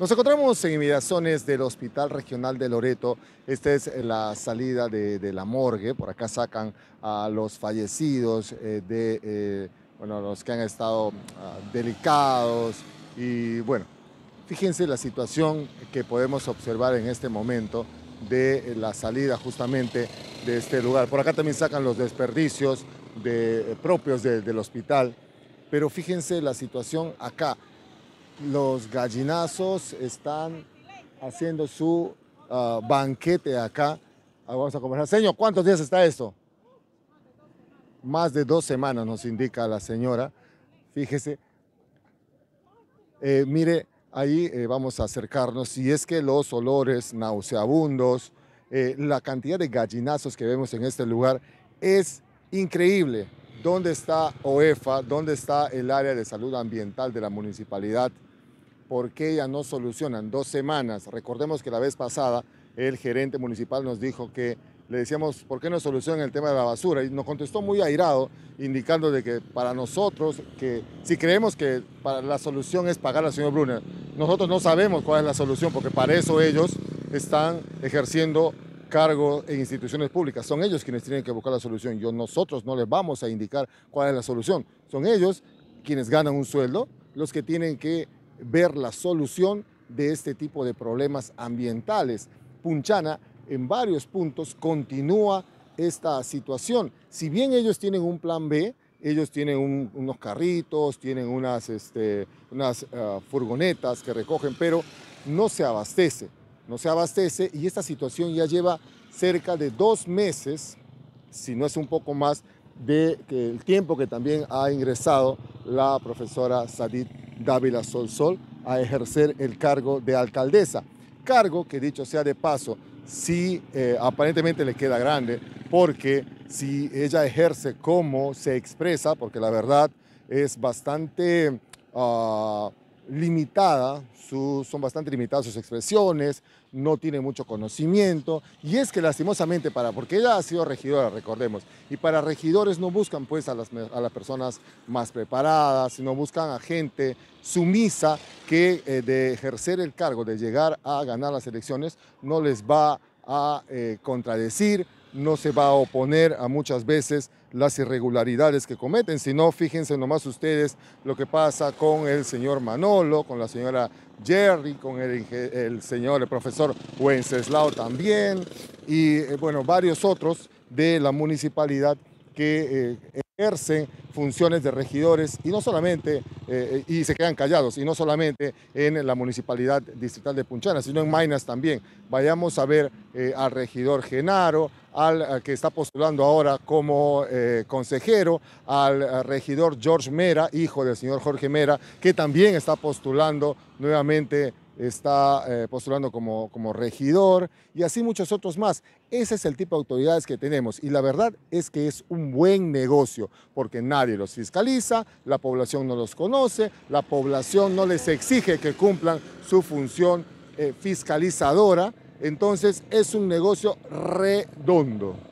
Nos encontramos en inmediaciones del Hospital Regional de Loreto. Esta es eh, la salida de, la morgue. Por acá sacan a los fallecidos, eh, de eh, bueno, los que han estado ah, delicados. Y bueno, fíjense la situación que podemos observar en este momento de la salida justamente de este lugar. Por acá también sacan los desperdicios de, propios del hospital. Pero fíjense la situación acá los gallinazos están haciendo su ah, banquete acá. Ah, vamos a conversar. Señor, ¿cuántos días está esto? Más de dos semanas, nos indica la señora. Fíjese. Eh, mire, ahí eh, vamos a acercarnos. Y es que los olores nauseabundos, eh, la cantidad de gallinazos que vemos en este lugar es increíble. ¿Dónde está OEFA? ¿Dónde está el área de salud ambiental de la municipalidad? por qué ya no solucionan dos semanas. Recordemos que la vez pasada el gerente municipal nos dijo que le decíamos, ¿por qué no solucionan el tema de la basura? Y nos contestó muy airado, indicando de que para nosotros, que si creemos que para la solución es pagar al señor Brunner, nosotros no sabemos cuál es la solución, porque para eso ellos están ejerciendo cargo en instituciones públicas. Son ellos quienes tienen que buscar la solución. Yo, nosotros no les vamos a indicar cuál es la solución. Son ellos quienes ganan un sueldo, los que tienen que ver la solución de este tipo de problemas ambientales. Punchana, en varios puntos, continúa esta situación. Si bien ellos tienen un plan B, ellos tienen unos carritos, tienen unas, este, unas ah, furgonetas que recogen, pero no se abastece, no se abastece y esta situación ya lleva cerca de dos meses, si no es un poco más, de que el tiempo que también ha ingresado la profesora Sadid Dávila Sol a ejercer el cargo de alcaldesa. Cargo que dicho sea de paso, sí eh, aparentemente le queda grande, porque si ella ejerce como se expresa, porque la verdad es bastante... Ah, limitada, son bastante limitadas sus expresiones, no tiene mucho conocimiento, y es que lastimosamente para, porque ella ha sido regidora, recordemos, y para regidores no buscan pues a las, personas más preparadas, sino buscan a gente sumisa que eh, de ejercer el cargo, de llegar a ganar las elecciones, no les va a eh, contradecir, no se va a oponer a muchas veces las irregularidades que cometen, sino fíjense nomás ustedes lo que pasa con el señor Manolo, con la señora Jerry, con el, señor el profesor Wenceslao también, y eh, bueno, varios otros de la municipalidad que... Eh, ejercen funciones de regidores y no solamente, eh, eh, y se quedan callados, y no solamente en la municipalidad distrital de Punchana, sino en Mainas también. Vayamos a ver eh, al regidor Genaro, al, que está postulando ahora como consejero, al, al regidor George Mera, hijo del señor Jorge Mera, que también está postulando nuevamente está eh, postulando como, regidor y así muchos otros más. Ese es el tipo de autoridades que tenemos y la verdad es que es un buen negocio porque nadie los fiscaliza, la población no los conoce, la población no les exige que cumplan su función eh, fiscalizadora, entonces es un negocio redondo.